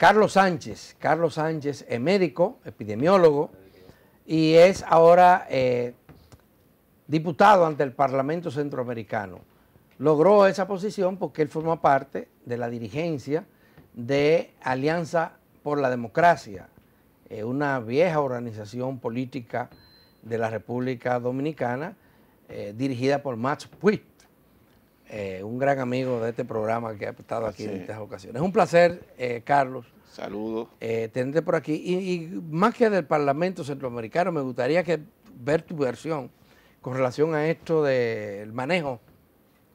Carlos Sánchez, Carlos Sánchez es médico, epidemiólogo, y es ahora eh, diputado ante el Parlamento Centroamericano. Logró esa posición porque él forma parte de la dirigencia de Alianza por la Democracia, eh, una vieja organización política de la República Dominicana eh, dirigida por Max Puig. Eh, un gran amigo de este programa que ha estado aquí en estas ocasiones. Es un placer, eh, Carlos. Saludos. Eh, tenerte por aquí. Y, más que del Parlamento Centroamericano, me gustaría ver tu versión con relación a esto del manejo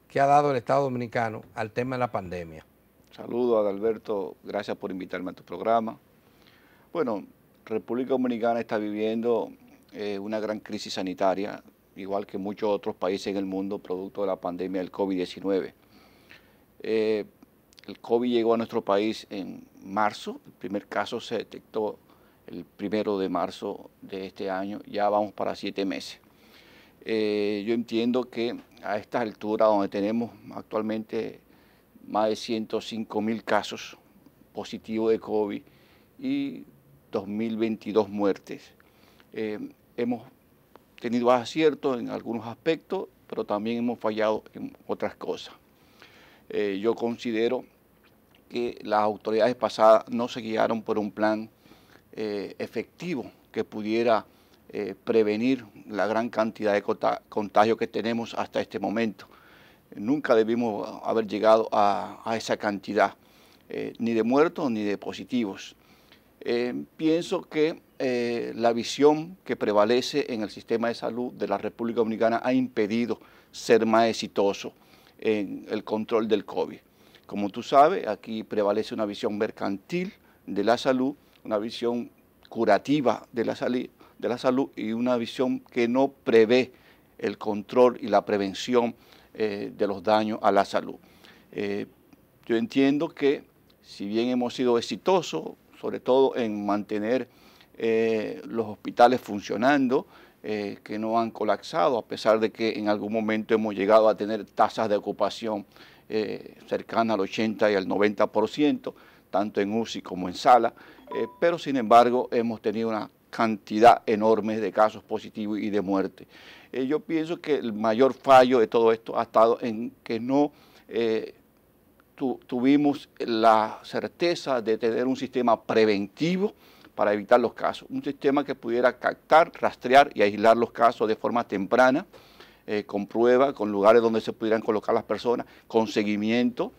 que ha dado el Estado Dominicano al tema de la pandemia. Saludos, Adalberto. Gracias por invitarme a tu programa. Bueno, República Dominicana está viviendo eh, una gran crisis sanitaria igual que muchos otros países en el mundo, producto de la pandemia del COVID-19. Eh, el COVID llegó a nuestro país en marzo, el primer caso se detectó el primero de marzo de este año, ya vamos para siete meses. Eh, yo entiendo que a esta altura donde tenemos actualmente más de 105 mil casos positivos de COVID y 2.022 muertes, eh, hemos tenido aciertos en algunos aspectos, pero también hemos fallado en otras cosas. Eh, yo considero que las autoridades pasadas no se guiaron por un plan eh, efectivo que pudiera eh, prevenir la gran cantidad de contagios que tenemos hasta este momento. Nunca debimos haber llegado a esa cantidad, ni de muertos ni de positivos. Eh, pienso que eh, la visión que prevalece en el sistema de salud de la República Dominicana ha impedido ser más exitoso en el control del COVID. Como tú sabes, aquí prevalece una visión mercantil de la salud, una visión curativa de la, salud, y una visión que no prevé el control y la prevención eh, de los daños a la salud. yo entiendo que si bien hemos sido exitosos sobre todo en mantener eh, los hospitales funcionando, eh, que no han colapsado, a pesar de que en algún momento hemos llegado a tener tasas de ocupación eh, cercanas al 80 y al 90%, tanto en UCI como en sala, pero sin embargo hemos tenido una cantidad enorme de casos positivos y de muerte. yo pienso que el mayor fallo de todo esto ha estado en que no tuvimos la certeza de tener un sistema preventivo para evitar los casos, un sistema que pudiera captar, rastrear y aislar los casos de forma temprana, eh, con pruebas, con lugares donde se pudieran colocar las personas, con seguimiento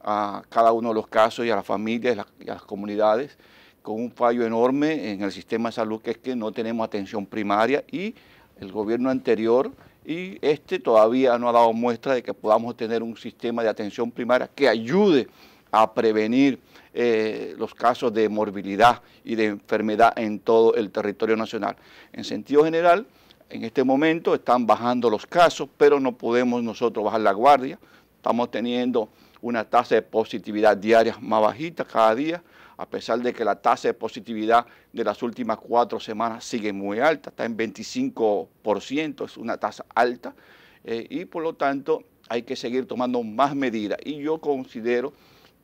a cada uno de los casos y a las familias y a las comunidades, con un fallo enorme en el sistema de salud que es que no tenemos atención primaria y el gobierno anterior y este todavía no ha dado muestra de que podamos tener un sistema de atención primaria que ayude a prevenir eh, los casos de morbilidad y de enfermedad en todo el territorio nacional. En sentido general, en este momento están bajando los casos, pero no podemos nosotros bajar la guardia. Estamos teniendo una tasa de positividad diaria más bajita cada día a pesar de que la tasa de positividad de las últimas cuatro semanas sigue muy alta, está en 25%, es una tasa alta, eh, y por lo tanto hay que seguir tomando más medidas. Y yo considero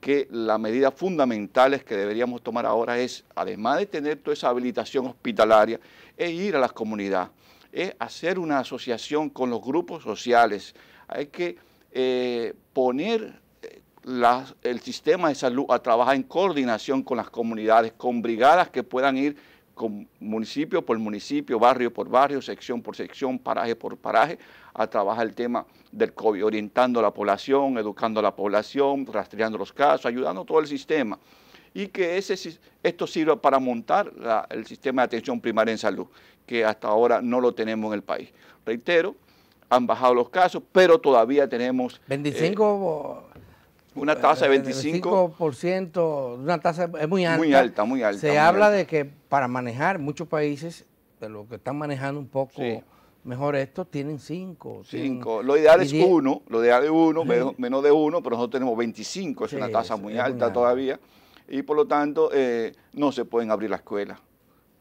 que las medidas fundamentales que deberíamos tomar ahora es, además de tener toda esa habilitación hospitalaria, es ir a las comunidades, es hacer una asociación con los grupos sociales. Hay que eh, poner el sistema de salud a trabajar en coordinación con las comunidades, con brigadas que puedan ir con municipio por municipio, barrio por barrio, sección por sección, paraje por paraje, a trabajar el tema del COVID, orientando a la población, educando a la población, rastreando los casos, ayudando todo el sistema. Y que ese, esto sirva para montar el sistema de atención primaria en salud, que hasta ahora no lo tenemos en el país. Reitero, han bajado los casos, pero todavía tenemos... 25... Una tasa de 25%. Eh, una tasa es muy alta. Muy alta, muy alta. Se habla de que para manejar muchos países, de los que están manejando un poco mejor esto, tienen 5. 5. Lo ideal es 1, lo ideal es 1, menos, de 1, pero nosotros tenemos 25, es una tasa muy, alta todavía. Y por lo tanto, eh, no se pueden abrir las escuelas.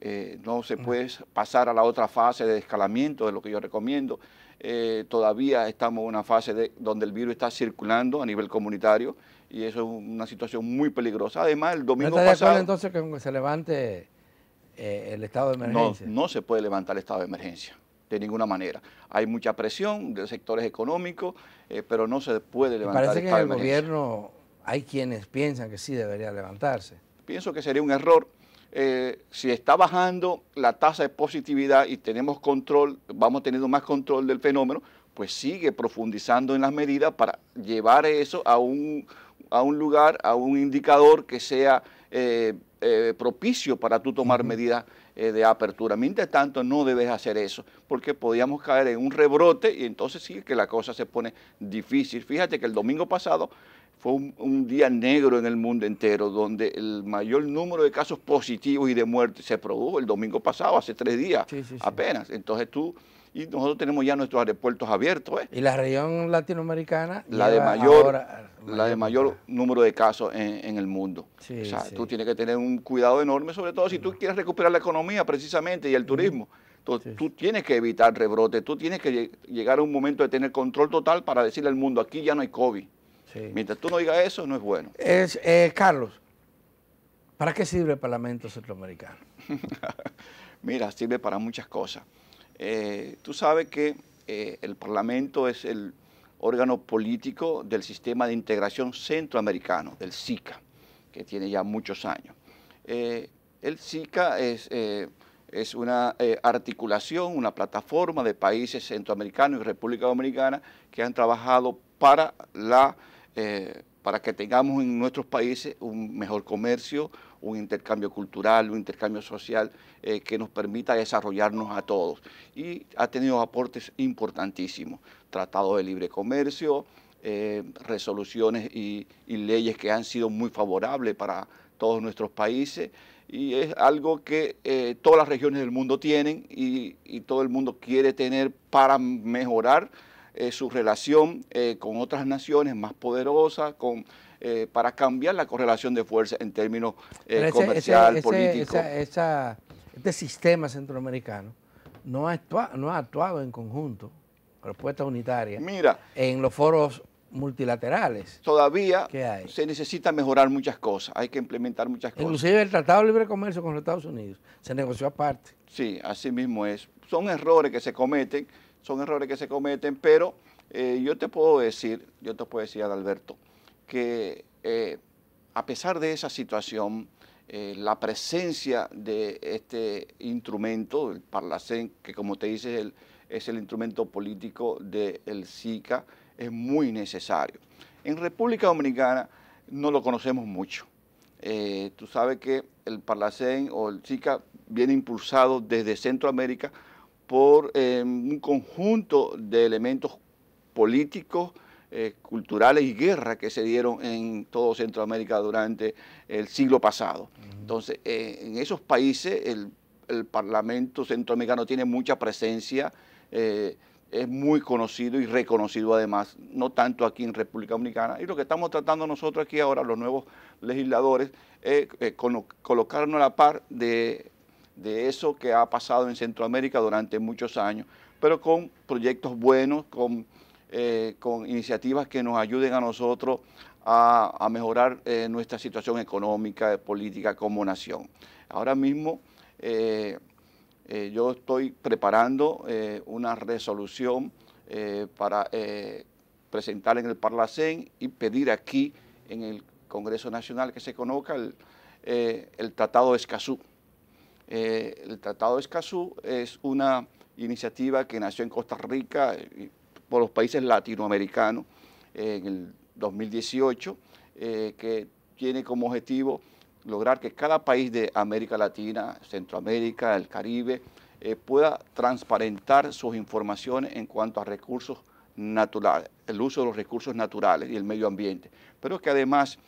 Eh, no se puede pasar a la otra fase de escalamiento, de lo que yo recomiendo. Eh, todavía estamos en una fase de, donde el virus está circulando a nivel comunitario y eso es una situación muy peligrosa. Además, el domingo ¿No está acuerdo entonces que se levante eh, el estado de emergencia? No, no se puede levantar el estado de emergencia de ninguna manera. Hay mucha presión de sectores económicos, eh, pero no se puede levantar. Parece que en el gobierno hay quienes piensan que sí debería levantarse. Pienso que sería un error eh, si está bajando la tasa de positividad y tenemos control, vamos teniendo más control del fenómeno, pues sigue profundizando en las medidas para llevar eso a un, lugar, a un indicador que sea eh, eh, propicio para tú tomar medidas de apertura. Mientras tanto, no debes hacer eso, porque podíamos caer en un rebrote y entonces sí que la cosa se pone difícil. Fíjate que el domingo pasado fue un, día negro en el mundo entero, donde el mayor número de casos positivos y de muertes se produjo el domingo pasado, hace tres días apenas. Entonces tú, y nosotros tenemos ya nuestros aeropuertos abiertos. Y la región latinoamericana, la de mayor, la de mayor número de casos en, el mundo. o sea, tú tienes que tener un cuidado enorme, sobre todo si tú quieres recuperar la economía precisamente y el turismo. tú tienes que evitar rebrotes, tú tienes que llegar a un momento de tener control total para decirle al mundo, aquí ya no hay COVID. Mientras tú no digas eso, no es bueno. Es, eh, Carlos, ¿para qué sirve el Parlamento Centroamericano? Mira, sirve para muchas cosas. Eh, tú sabes que eh, el Parlamento es el órgano político del sistema de integración centroamericano, del SICA, que tiene ya muchos años. el SICA es una articulación, una plataforma de países centroamericanos y República Dominicana que han trabajado para la eh, para que tengamos en nuestros países un mejor comercio, un intercambio cultural, un intercambio social eh, que nos permita desarrollarnos a todos. Y ha tenido aportes importantísimos, tratados de libre comercio, eh, resoluciones y, leyes que han sido muy favorables para todos nuestros países y es algo que todas las regiones del mundo tienen y, y todo el mundo quiere tener para mejorar eh, su relación eh, con otras naciones más poderosas, con, eh, para cambiar la correlación de fuerza en términos comerciales, comercial, este sistema centroamericano no ha, actuado, no ha actuado en conjunto, respuesta unitaria, Mira, en los foros multilaterales. Todavía se necesita mejorar muchas cosas, hay que implementar muchas cosas. Inclusive el Tratado de Libre Comercio con los Estados Unidos se negoció aparte. Sí, así mismo es. Son errores que se cometen son errores que se cometen, pero eh, yo te puedo decir, yo te puedo decir, Adalberto, que eh, a pesar de esa situación, eh, la presencia de este instrumento, el Parlacén, que como te dices es el instrumento político del SICA, es muy necesario. En República Dominicana no lo conocemos mucho. tú sabes que el Parlacén o el SICA viene impulsado desde Centroamérica por em, un conjunto de elementos políticos, eh, culturales y guerras que se dieron en todo Centroamérica durante el siglo pasado. Entonces, eh, en esos países el, Parlamento centroamericano tiene mucha presencia, eh, es muy conocido y reconocido además, no tanto aquí en República Dominicana. Y lo que estamos tratando nosotros aquí ahora, los nuevos legisladores, es colocarnos a la par de de eso que ha pasado en Centroamérica durante muchos años, pero con proyectos buenos, con, eh, iniciativas que nos ayuden a nosotros a, mejorar eh, nuestra situación económica, política como nación. Ahora mismo eh, yo estoy preparando una resolución para presentar en el Parlacén y pedir aquí en el Congreso Nacional que se conozca el, el Tratado de Escazú eh, el Tratado de Escazú es una iniciativa que nació en Costa Rica eh, por los países latinoamericanos eh, en el 2018, que tiene como objetivo lograr que cada país de América Latina, Centroamérica, el Caribe, pueda transparentar sus informaciones en cuanto a recursos naturales, el uso de los recursos naturales y el medio ambiente. Pero que además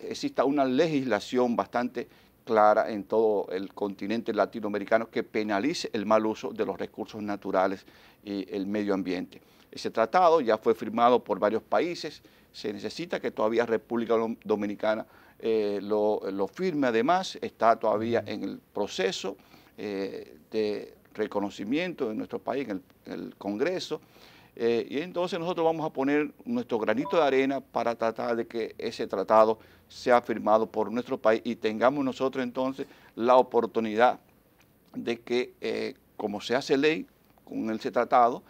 exista una legislación bastante clara en todo el continente latinoamericano que penalice el mal uso de los recursos naturales y el medio ambiente. Ese tratado ya fue firmado por varios países, se necesita que todavía República Dominicana eh, lo, firme, además está todavía en el proceso eh, de reconocimiento en nuestro país, en el Congreso. Eh, y entonces nosotros vamos a poner nuestro granito de arena para tratar de que ese tratado sea firmado por nuestro país y tengamos nosotros entonces la oportunidad de que, eh, como se hace ley con ese tratado,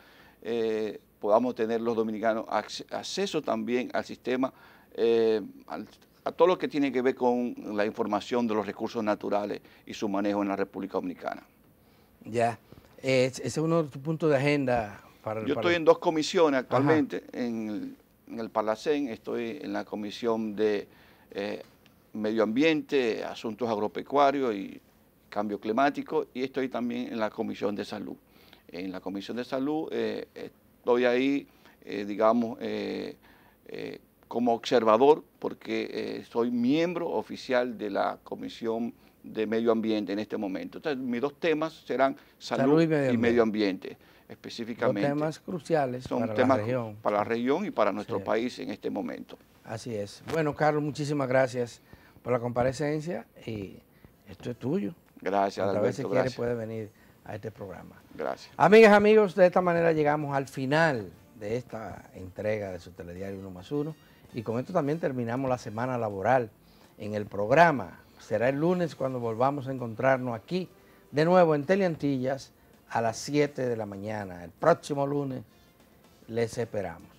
eh, podamos tener los dominicanos acceso también al sistema, a todo lo que tiene que ver con la información de los recursos naturales y su manejo en la República Dominicana. Ya, ese es uno de tus puntos de agenda, yo estoy en dos comisiones actualmente, en el, Palacén, estoy en la comisión de eh, Medio Ambiente, Asuntos Agropecuarios y Cambio Climático, y estoy también en la comisión de Salud. En la comisión de Salud eh, estoy ahí, eh, digamos, como observador, porque soy miembro oficial de la comisión de medio ambiente en este momento. Entonces, mis dos temas serán salud, y, medio ambiente, específicamente. Son temas cruciales Son para la región. Para la región y para nuestro país en este momento. Así es. Bueno, Carlos, muchísimas gracias por la comparecencia y esto es tuyo. Gracias, Alberto. A veces quiere puede venir a este programa. Gracias. Amigas, amigos, de esta manera llegamos al final de esta entrega de su telediario 1 más 1 y con esto también terminamos la semana laboral en el programa será el lunes cuando volvamos a encontrarnos aquí, de nuevo en Teleantillas, a las 7 de la mañana. El próximo lunes les esperamos.